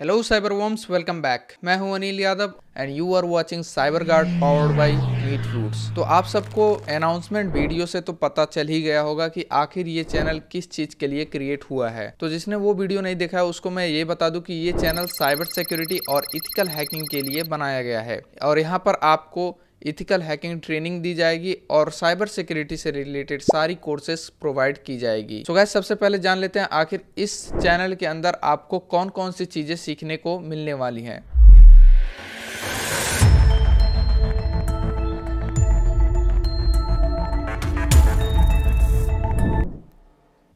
hello cyber worms welcome back मैं हूं Anil Yadav and you are watching cyber guard powered by meet fruits तो आप सबको अनाउंसमेंट वीडियो से तो पता चल ही गया होगा कि आखिर ये चैनल किस चीज के लिए क्रिएट हुआ है तो जिसने वो वीडियो नहीं देखा है उसको मैं ये बता दूं कि ये चैनल साइबर सिक्योरिटी और इथिकल हैकिंग के लिए बनाया गया है और यहाँ पर आपको इथिकल हैकिंग ट्रेनिंग दी जाएगी और साइबर सिक्योरिटी से रिलेटेड सारी कोर्सेस प्रोवाइड की जाएगी सो so गैस सबसे पहले जान लेते हैं आखिर इस चैनल के अंदर आपको कौन कौन सी चीज़ें सीखने को मिलने वाली हैं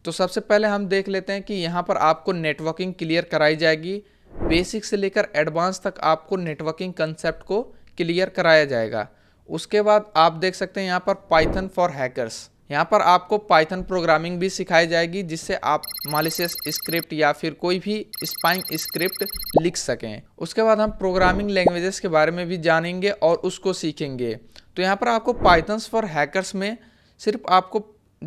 तो सबसे पहले हम देख लेते हैं कि यहाँ पर आपको नेटवर्किंग क्लियर कराई जाएगी बेसिक से लेकर एडवांस तक आपको नेटवर्किंग कंसेप्ट को क्लियर कराया जाएगा उसके बाद आप देख सकते हैं यहाँ पर पाइथन फॉर हैकर्स यहाँ पर आपको पाइथन प्रोग्रामिंग भी सिखाई जाएगी जिससे आप मालिशियस स्क्रिप्ट या फिर कोई भी स्पाइंग स्क्रिप्ट लिख सकें उसके बाद हम प्रोग्रामिंग लैंग्वेजेस के बारे में भी जानेंगे और उसको सीखेंगे तो यहाँ पर आपको पाइथन्स फॉर हैकर्स में सिर्फ आपको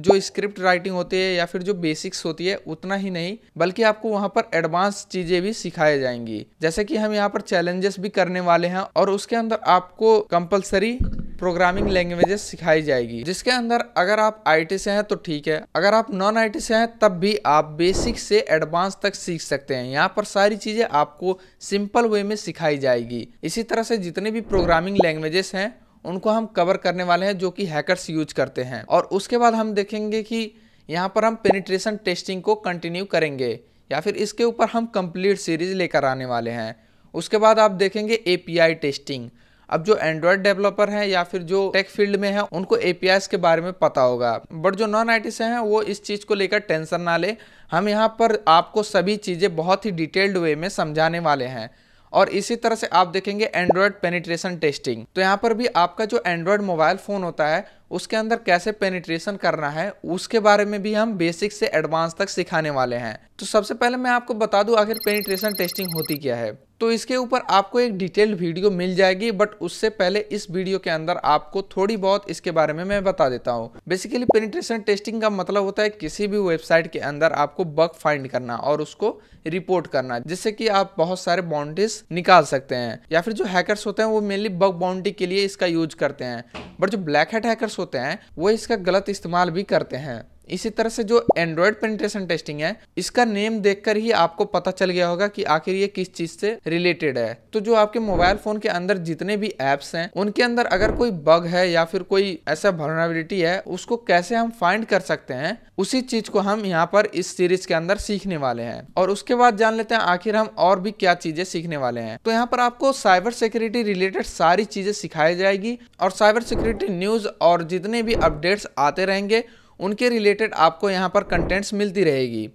जो स्क्रिप्ट राइटिंग होती है या फिर जो बेसिक्स होती है उतना ही नहीं बल्कि आपको वहाँ पर एडवांस चीज़ें भी सिखाई जाएंगी जैसे कि हम यहाँ पर चैलेंजेस भी करने वाले हैं और उसके अंदर आपको कंपलसरी प्रोग्रामिंग लैंग्वेजेस सिखाई जाएगी जिसके अंदर अगर आप आईटी से हैं तो ठीक है अगर आप नॉन आईटी से हैं तब भी आप बेसिक से एडवांस तक सीख सकते हैं यहाँ पर सारी चीज़ें आपको सिंपल वे में सिखाई जाएगी इसी तरह से जितने भी प्रोग्रामिंग लैंग्वेजेस हैं उनको हम कवर करने वाले हैं जो कि हैकर्स यूज करते हैं और उसके बाद हम देखेंगे कि यहाँ पर हम पेनिट्रेशन टेस्टिंग को कंटिन्यू करेंगे या फिर इसके ऊपर हम कंप्लीट सीरीज लेकर आने वाले हैं उसके बाद आप देखेंगे ए टेस्टिंग अब जो एंड्रॉयड डेवलपर हैं या फिर जो टेक फील्ड में हैं उनको ए के बारे में पता होगा बट जो नॉन आई से हैं वो इस चीज़ को लेकर टेंशन ना ले हम यहाँ पर आपको सभी चीज़ें बहुत ही डिटेल्ड वे में समझाने वाले हैं और इसी तरह से आप देखेंगे एंड्रॉयड पेनिट्रेशन टेस्टिंग तो यहाँ पर भी आपका जो एंड्रॉयड मोबाइल फ़ोन होता है उसके अंदर कैसे पेनिट्रेशन करना है उसके बारे में भी हम बेसिक से एडवांस तक सिखाने वाले हैं तो सबसे पहले मैं आपको बता दूं आखिर पेनिट्रेशन टेस्टिंग होती क्या है तो इसके ऊपर आपको एक डिटेल्ड वीडियो मिल जाएगी बट उससे पहले इस वीडियो के अंदर आपको थोड़ी बहुत इसके बारे में मैं बता देता हूँ बेसिकली पेनिट्रेशन टेस्टिंग का मतलब होता है किसी भी वेबसाइट के अंदर आपको बग फाइंड करना और उसको रिपोर्ट करना जिससे कि आप बहुत सारे बाउंड्रीज निकाल सकते हैं या फिर जो हैकर्स होते हैं वो मेनली बग बाउंड्री के लिए इसका यूज करते हैं बट जो ब्लैक हेड हैकर्स होते हैं वो इसका गलत इस्तेमाल भी करते हैं इसी तरह से जो एंड्रॉयड पेनिट्रेशन टेस्टिंग है इसका नेम देखकर ही आपको पता चल गया होगा कि आखिर ये किस चीज से रिलेटेड है तो जो आपके मोबाइल फोन के अंदर जितने भी एप्स हैं उनके अंदर अगर कोई बग है या फिर कोई ऐसा भरनाबिलिटी है उसको कैसे हम फाइंड कर सकते हैं उसी चीज को हम यहाँ पर इस सीरीज के अंदर सीखने वाले हैं और उसके बाद जान लेते हैं आखिर हम और भी क्या चीजें सीखने वाले हैं तो यहाँ पर आपको साइबर सिक्योरिटी रिलेटेड सारी चीजें सिखाई जाएगी और साइबर सिक्योरिटी न्यूज और जितने भी अपडेट्स आते रहेंगे उनके रिलेटेड आपको यहाँ पर कंटेंट्स मिलती रहेगी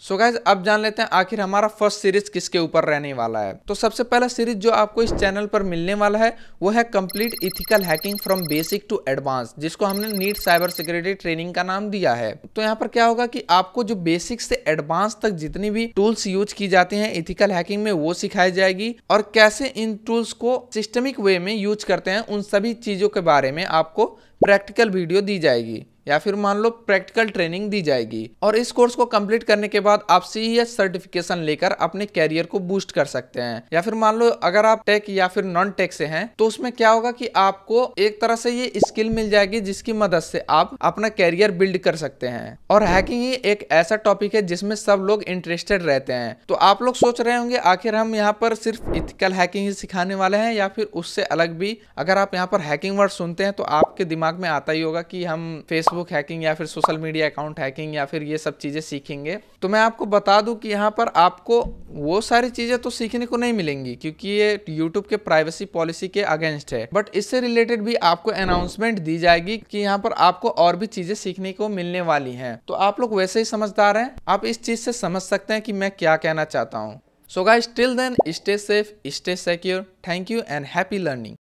सो so गाइज अब जान लेते हैं आखिर हमारा फर्स्ट सीरीज किसके ऊपर रहने वाला है तो सबसे पहला सीरीज जो आपको इस चैनल पर मिलने वाला है वो है complete ethical hacking from basic to advance जिसको हमने नीट साइबर सिक्योरिटी ट्रेनिंग का नाम दिया है तो यहाँ पर क्या होगा कि आपको जो बेसिक से एडवांस तक जितनी भी टूल्स यूज की जाती है इथिकल हैकिंग में वो सिखाई जाएगी और कैसे इन टूल्स को सिस्टमिक वे में यूज करते हैं उन सभी चीजों के बारे में आपको प्रैक्टिकल वीडियो दी जाएगी या फिर मान लो प्रैक्टिकल ट्रेनिंग दी जाएगी और इस कोर्स को कंप्लीट करने के बाद आप सी सर्टिफिकेशन लेकर अपने कैरियर को बूस्ट कर सकते हैं या फिर मान लो अगर आप टेक या फिर नॉन टेक से हैं तो उसमें क्या होगा कि आपको एक तरह से ये स्किल मिल जाएगी जिसकी मदद से आप अपना कैरियर बिल्ड कर सकते हैं और हैकिंग ही एक ऐसा टॉपिक है जिसमें सब लोग इंटरेस्टेड रहते हैं तो आप लोग सोच रहे होंगे आखिर हम यहाँ पर सिर्फ इथिकल हैकिंग ही सिखाने वाले हैं या फिर उससे अलग भी अगर आप यहाँ पर हैकिंग वर्ड सुनते हैं तो आपके दिमाग में आता ही होगा कि हम फेसबुक फेसबुक हैकिंग या फिर सोशल मीडिया अकाउंट हैकिंग या फिर ये सब चीज़ें सीखेंगे तो मैं आपको बता दूं कि यहाँ पर आपको वो सारी चीज़ें तो सीखने को नहीं मिलेंगी क्योंकि ये यूट्यूब के प्राइवेसी पॉलिसी के अगेंस्ट है बट इससे रिलेटेड भी आपको अनाउंसमेंट दी जाएगी कि यहाँ पर आपको और भी चीज़ें सीखने को मिलने वाली हैं तो आप लोग वैसे ही समझदार हैं आप इस चीज़ से समझ सकते हैं कि मैं क्या कहना चाहता हूँ so guys till then stay safe stay secure thank you and happy learning